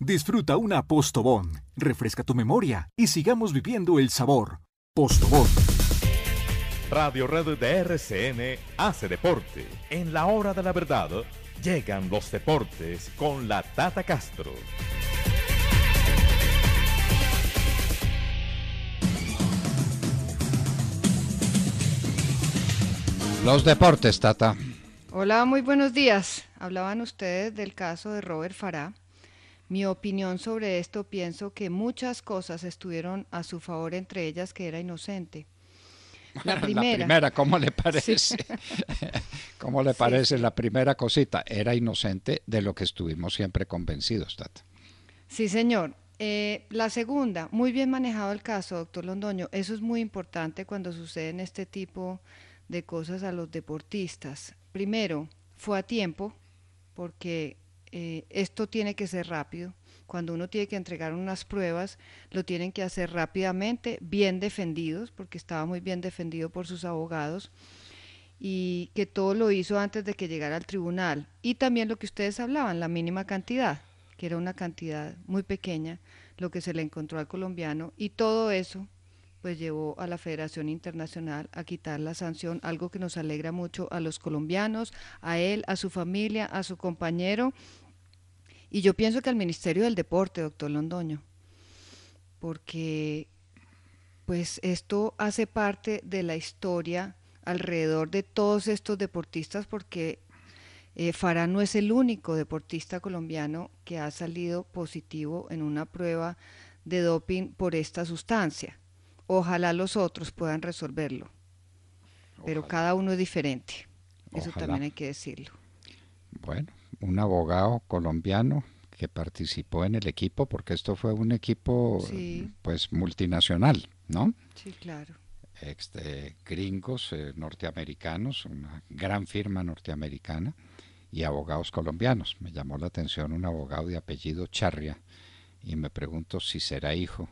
Disfruta una Postobón, refresca tu memoria y sigamos viviendo el sabor. Postobón. Radio Red de RCN hace deporte. En la hora de la verdad, llegan los deportes con la Tata Castro. Los deportes, Tata. Hola, muy buenos días. Hablaban ustedes del caso de Robert Farah mi opinión sobre esto pienso que muchas cosas estuvieron a su favor, entre ellas que era inocente. La primera. la ¿cómo le parece? ¿Cómo le parece la primera cosita? Era inocente de lo que estuvimos siempre convencidos, Tata. Sí, señor. Eh, la segunda, muy bien manejado el caso, doctor Londoño. Eso es muy importante cuando suceden este tipo de cosas a los deportistas. Primero, fue a tiempo, porque eh, esto tiene que ser rápido. Cuando uno tiene que entregar unas pruebas, lo tienen que hacer rápidamente, bien defendidos, porque estaba muy bien defendido por sus abogados, y que todo lo hizo antes de que llegara al tribunal. Y también lo que ustedes hablaban, la mínima cantidad, que era una cantidad muy pequeña, lo que se le encontró al colombiano, y todo eso pues llevó a la Federación Internacional a quitar la sanción, algo que nos alegra mucho a los colombianos, a él, a su familia, a su compañero y yo pienso que al Ministerio del Deporte, doctor Londoño, porque pues esto hace parte de la historia alrededor de todos estos deportistas porque eh, no es el único deportista colombiano que ha salido positivo en una prueba de doping por esta sustancia. Ojalá los otros puedan resolverlo, pero cada uno es diferente. Eso también hay que decirlo. Bueno, un abogado colombiano que participó en el equipo, porque esto fue un equipo pues multinacional, ¿no? Sí, claro. Este, gringos, eh, norteamericanos, una gran firma norteamericana y abogados colombianos. Me llamó la atención un abogado de apellido Charria y me pregunto si será hijo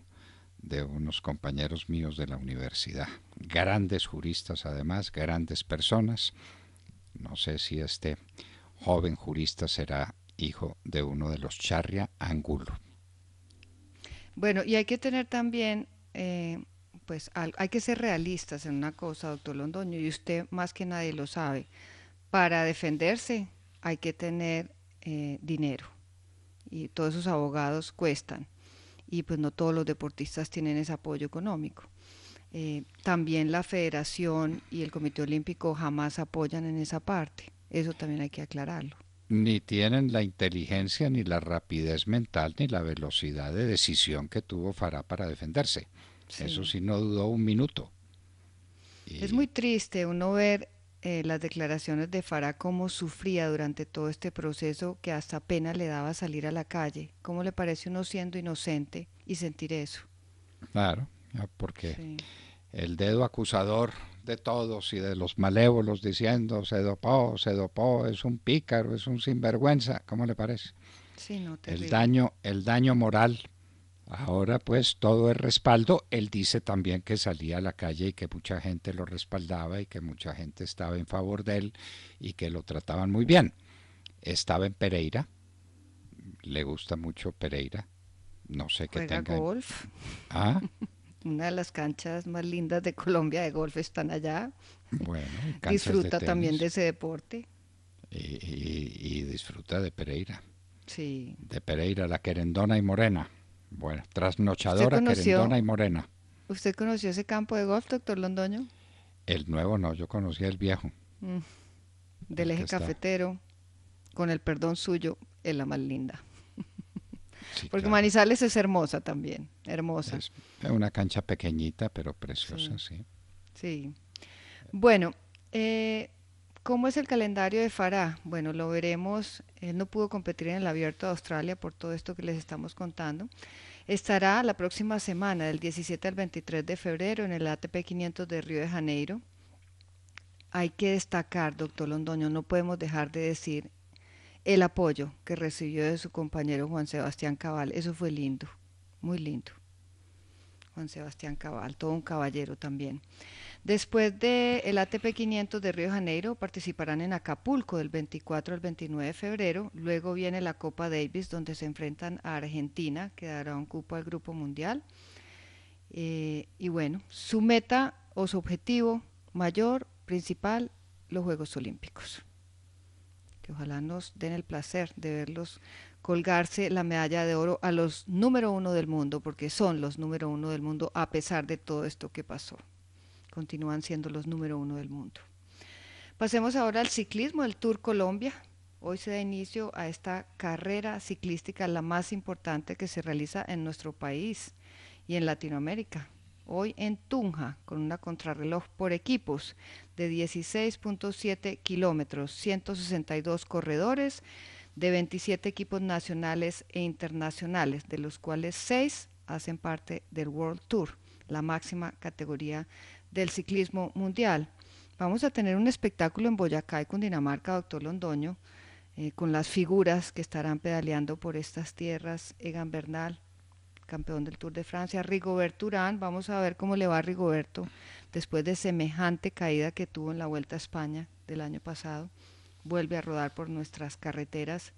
de unos compañeros míos de la universidad, grandes juristas además, grandes personas. No sé si este joven jurista será hijo de uno de los Charria Angulo. Bueno, y hay que tener también, eh, pues hay que ser realistas en una cosa, doctor Londoño, y usted más que nadie lo sabe. Para defenderse hay que tener eh, dinero y todos esos abogados cuestan y pues no todos los deportistas tienen ese apoyo económico. Eh, también la federación y el Comité Olímpico jamás apoyan en esa parte. Eso también hay que aclararlo. Ni tienen la inteligencia, ni la rapidez mental, ni la velocidad de decisión que tuvo Farah para defenderse. Eso sí, no dudó un minuto. Es muy triste uno ver eh, las declaraciones de Farah cómo sufría durante todo este proceso que hasta pena le daba salir a la calle. ¿Cómo le parece uno siendo inocente y sentir eso? Claro, porque el dedo acusador de todos y de los malévolos diciendo se dopó, se dopó, es un pícaro, es un sinvergüenza, ¿cómo le parece? el daño, el daño moral Ahora pues todo es respaldo. Él dice también que salía a la calle y que mucha gente lo respaldaba y que mucha gente estaba en favor de él y que lo trataban muy bien. Estaba en Pereira, le gusta mucho Pereira, no sé qué tenga. golf. ¿Ah? Una de las canchas más lindas de Colombia de golf están allá. Bueno, disfruta también de ese deporte. y disfruta de Pereira. Sí. De Pereira, la querendona y morena. Bueno, trasnochadora, querendona y morena. ¿Usted conoció ese campo de golf, doctor Londoño? El nuevo no, yo conocí el viejo. Mm, del este eje cafetero, con el perdón suyo, es la más linda. Porque Manizales es hermosa también, hermosa. Es una cancha pequeñita, pero preciosa, sí. Sí. sí. Bueno, eh, ¿Cómo es el calendario de Farah? Bueno, lo veremos. Él no pudo competir en el Abierto de Australia por todo esto que les estamos contando. Estará la próxima semana, del 17 al 23 de febrero, en el ATP 500 de Río de Janeiro. Hay que destacar, doctor Londoño, no podemos dejar de decir el apoyo que recibió de su compañero Juan Sebastián Cabal. Eso fue lindo, muy lindo. Juan Sebastián Cabal, todo un caballero también. Después del ATP 500 de Río de Janeiro participarán en Acapulco del 24 al 29 de febrero. Luego viene la Copa Davis donde se enfrentan a Argentina, que dará un cupo al Grupo Mundial. Eh, y bueno, su meta o su objetivo mayor, principal, los Juegos Olímpicos. Que ojalá nos den el placer de verlos colgarse la medalla de oro a los número uno del mundo, porque son los número uno del mundo a pesar de todo esto que pasó continúan siendo los número uno del mundo. Pasemos ahora al ciclismo, el Tour Colombia. Hoy se da inicio a esta carrera ciclística, la más importante que se realiza en nuestro país y en Latinoamérica. Hoy en Tunja, con una contrarreloj por equipos de 16.7 kilómetros, 162 corredores de 27 equipos nacionales e internacionales, de los cuales 6 hacen parte del World Tour, la máxima categoría del ciclismo mundial. Vamos a tener un espectáculo en Boyacá y Dinamarca doctor Londoño, eh, con las figuras que estarán pedaleando por estas tierras. Egan Bernal, campeón del Tour de Francia, Rigoberto Urán, vamos a ver cómo le va a Rigoberto después de semejante caída que tuvo en la Vuelta a España del año pasado. Vuelve a rodar por nuestras carreteras.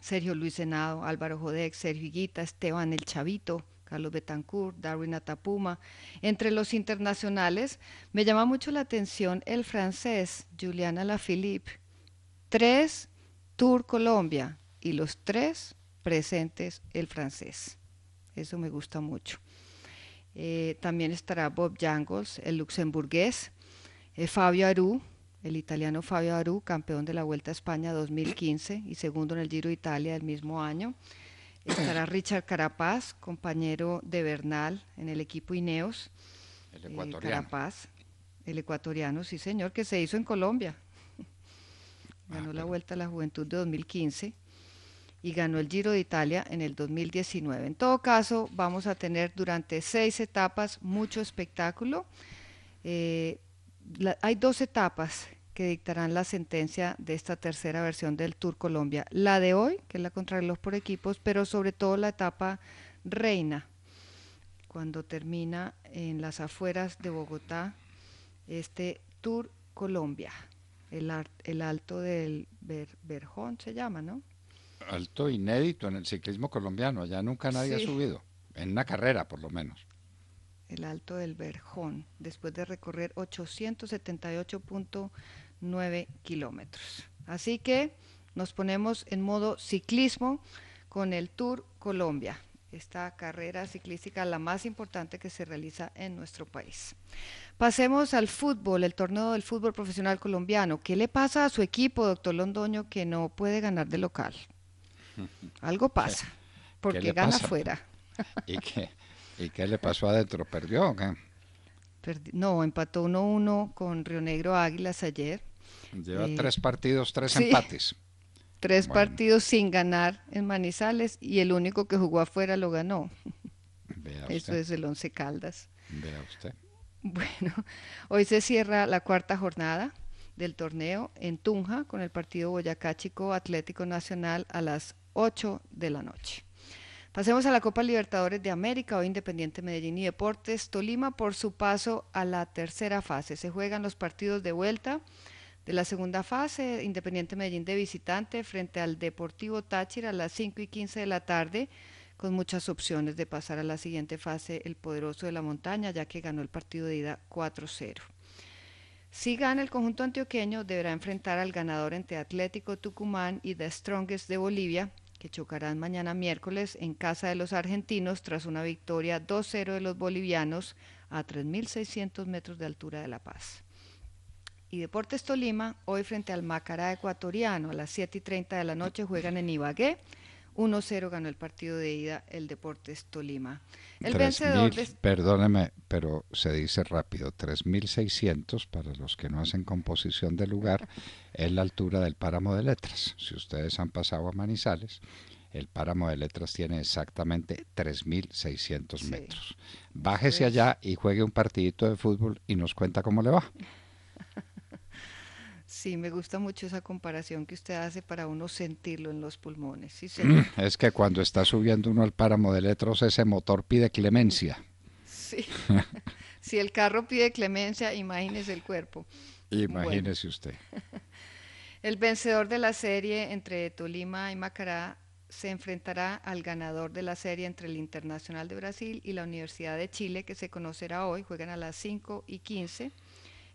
Sergio Luis Senado, Álvaro Jodec, Sergio Higuita, Esteban El Chavito, Carlos Betancourt, Darwin Atapuma. Entre los internacionales, me llama mucho la atención el francés Juliana Lafilippe. Tres, Tour Colombia, y los tres presentes el francés. Eso me gusta mucho. Eh, también estará Bob Jangles, el luxemburgués, eh, Fabio Aru, el italiano Fabio Aru, campeón de la Vuelta a España 2015 y segundo en el Giro Italia el mismo año. Estará Richard Carapaz, compañero de Bernal en el equipo Ineos. El eh, ecuatoriano. Carapaz, el ecuatoriano, sí señor, que se hizo en Colombia. Ah, ganó la Vuelta a la Juventud de 2015 y ganó el Giro de Italia en el 2019. En todo caso, vamos a tener durante seis etapas mucho espectáculo. Eh, hay dos etapas que dictarán la sentencia de esta tercera versión del Tour Colombia. La de hoy, que es la contra los por equipos, pero sobre todo la etapa reina, cuando termina en las afueras de Bogotá este Tour Colombia. El, alto del Berjón se llama, ¿no? Alto inédito en el ciclismo colombiano, allá nunca nadie ha subido, en una carrera por lo menos el Alto del Verjón, después de recorrer 878.5 9 kilómetros. Así que nos ponemos en modo ciclismo con el Tour Colombia, esta carrera ciclística la más importante que se realiza en nuestro país. Pasemos al fútbol, el torneo del fútbol profesional colombiano. ¿Qué le pasa a su equipo, doctor Londoño, que no puede ganar de local? Algo pasa, porque gana afuera ¿Y qué, le pasó adentro? ¿Perdió? ¿Qué? no, empató 1-1 con Río Negro Águilas ayer Lleva tres partidos, tres empates. Tres partidos sin ganar en Manizales y el único que jugó afuera lo ganó. Vea usted. Eso es el Once Caldas. usted. Bueno, hoy se cierra la cuarta jornada del torneo en Tunja con el partido Boyacá Chico Atlético Nacional a las 8 de la noche. Pasemos a la Copa Libertadores de América, hoy Independiente Medellín y Deportes Tolima por su paso a la tercera fase. Se juegan los partidos de vuelta de la segunda fase, Independiente Medellín de visitante frente al Deportivo Táchira a las 5 y 15 de la tarde, con muchas opciones de pasar a la siguiente fase el poderoso de la montaña, ya que ganó el partido de ida 4-0. Si gana el conjunto antioqueño, deberá enfrentar al ganador entre Atlético Tucumán y The Strongest de Bolivia, que chocarán mañana miércoles en casa de los argentinos tras una victoria 2-0 de los bolivianos a 3.600 metros de altura de La Paz y Deportes Tolima, hoy frente al Macará Ecuatoriano, a las 7 y 30 de la noche juegan en Ibagué. 1-0 ganó el partido de ida el Deportes Tolima. El vencedor. Perdóneme, pero se dice rápido: 3.600 para los que no hacen composición de lugar es la altura del páramo de letras. Si ustedes han pasado a Manizales, el páramo de letras tiene exactamente 3.600 metros. Bájese allá y juegue un partidito de fútbol y nos cuenta cómo le va. Sí, me gusta mucho esa comparación que usted hace para uno sentirlo en los pulmones. Mm, es que cuando está subiendo uno al páramo de letros, ese motor pide clemencia. Sí. si el carro pide clemencia, imagínese el cuerpo. Imagínese usted. El vencedor de la serie entre Tolima y Macará se enfrentará al ganador de la serie entre el Internacional de Brasil y la Universidad de Chile, que se conocerá hoy. Juegan a las 5 y 15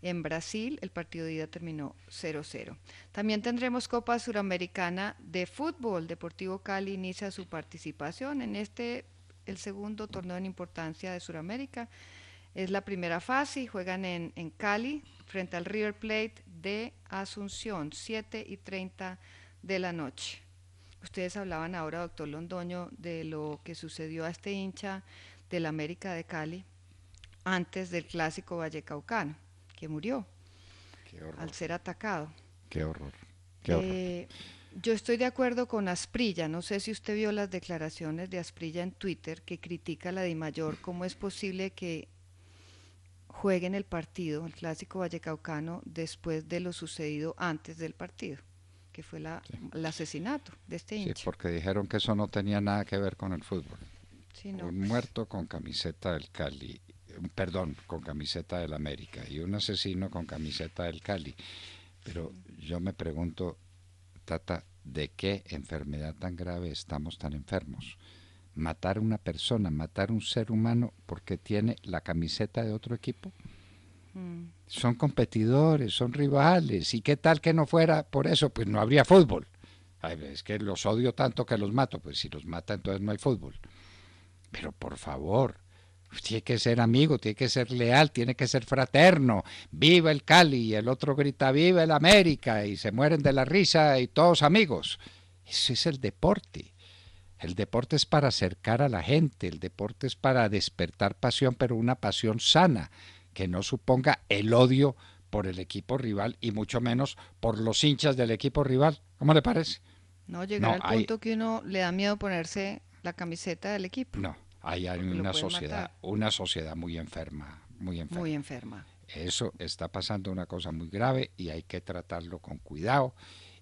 en Brasil el partido de ida terminó 0-0. También tendremos Copa Suramericana de Fútbol. Deportivo Cali inicia su participación en este, el segundo torneo en importancia de Suramérica. Es la primera fase y juegan en, en Cali frente al River Plate de Asunción, 7 y 30 de la noche. Ustedes hablaban ahora, doctor Londoño, de lo que sucedió a este hincha del América de Cali antes del clásico vallecaucano que murió al ser atacado. Qué horror. Eh, yo estoy de acuerdo con Asprilla. No sé si usted vio las declaraciones de Asprilla en Twitter que critica a la de Mayor. ¿Cómo es posible que jueguen el partido, el clásico vallecaucano, después de lo sucedido antes del partido? que fue la, el asesinato de este hincha. Sí, porque dijeron que eso no tenía nada que ver con el fútbol. Pues. muerto con camiseta del Cali perdón, con camiseta del América y un asesino con camiseta del Cali. Pero yo me pregunto, Tata, ¿de qué enfermedad tan grave estamos tan enfermos? Matar a una persona, matar a un ser humano porque tiene la camiseta de otro equipo. Mm. Son competidores, son rivales. ¿Y qué tal que no fuera por eso? Pues no habría fútbol. Ay, es que los odio tanto que los mato. Pues si los mata, entonces no hay fútbol. Pero por favor, pues tiene que ser amigo, tiene que ser leal, tiene que ser fraterno. Viva el Cali y el otro grita viva el América y se mueren de la risa y todos amigos. Ese es el deporte. El deporte es para acercar a la gente, el deporte es para despertar pasión, pero una pasión sana, que no suponga el odio por el equipo rival y mucho menos por los hinchas del equipo rival. ¿Cómo le parece? No llegar al punto que uno le da miedo ponerse la camiseta del equipo. No hay una sociedad, una sociedad muy enferma, muy enferma. Eso está pasando una cosa muy grave y hay que tratarlo con cuidado.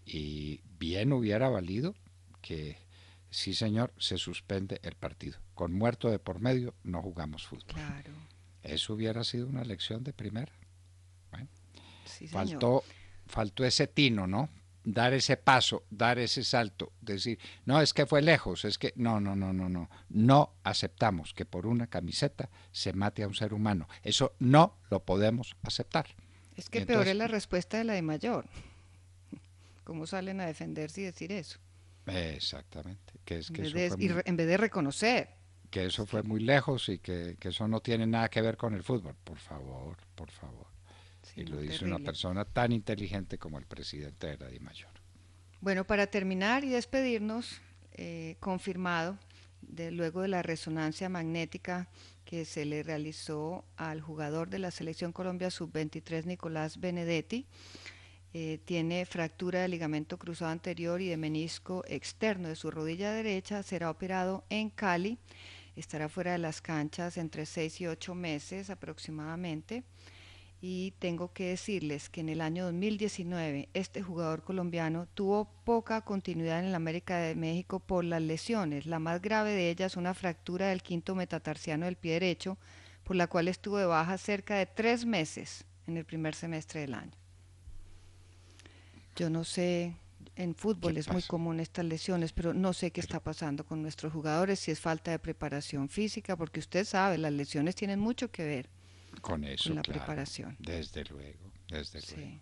Y bien hubiera valido que, sí señor, se suspende el partido. Con muerto de por medio no jugamos fútbol. Claro. Eso hubiera sido una lección de primera. sí, señor. faltó, faltó ese tino, ¿no? dar ese paso, dar ese salto, decir, no, es que fue lejos, es que no, no, no, no, no, no aceptamos que por una camiseta se mate a un ser humano. Eso no lo podemos aceptar. Es que peor es la respuesta de la de mayor. ¿Cómo salen a defenderse y decir eso? Exactamente. Que es que en, vez en vez de reconocer. Que eso fue muy lejos y que, que eso no tiene nada que ver con el fútbol. Por favor, por favor y lo dice una persona tan inteligente como el presidente de la DIMAYOR. Bueno, para terminar y despedirnos, eh, confirmado, luego de la resonancia magnética que se le realizó al jugador de la Selección Colombia Sub-23, Nicolás Benedetti, eh, tiene fractura de ligamento cruzado anterior y de menisco externo de su rodilla derecha, será operado en Cali, estará fuera de las canchas entre seis y 8 meses aproximadamente y tengo que decirles que en el año 2019 este jugador colombiano tuvo poca continuidad en el América de México por las lesiones. La más grave de ellas, una fractura del quinto metatarsiano del pie derecho, por la cual estuvo de baja cerca de tres meses en el primer semestre del año. Yo no sé, en fútbol es muy común estas lesiones, pero no sé qué está pasando con nuestros jugadores, si es falta de preparación física, porque usted sabe, las lesiones tienen mucho que ver con eso, la preparación. Desde luego, desde luego.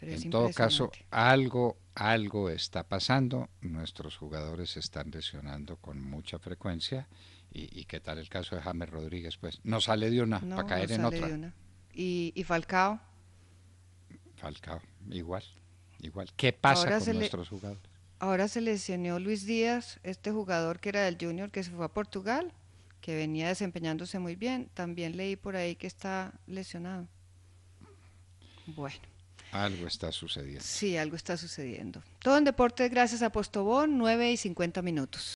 en todo caso, algo, algo está pasando. Nuestros jugadores se están lesionando con mucha frecuencia. Y, qué tal el caso de James Rodríguez, pues no sale de una para caer en otra. De una. ¿Y, ¿Y, Falcao? Falcao, igual, igual. ¿Qué pasa con nuestros jugadores? Ahora se lesionó Luis Díaz, este jugador que era del Junior que se fue a Portugal que venía desempeñándose muy bien, también leí por ahí que está lesionado. Bueno. Algo está sucediendo. Sí, algo está sucediendo. Todo en deportes gracias a Postobón, 9 y 50 minutos.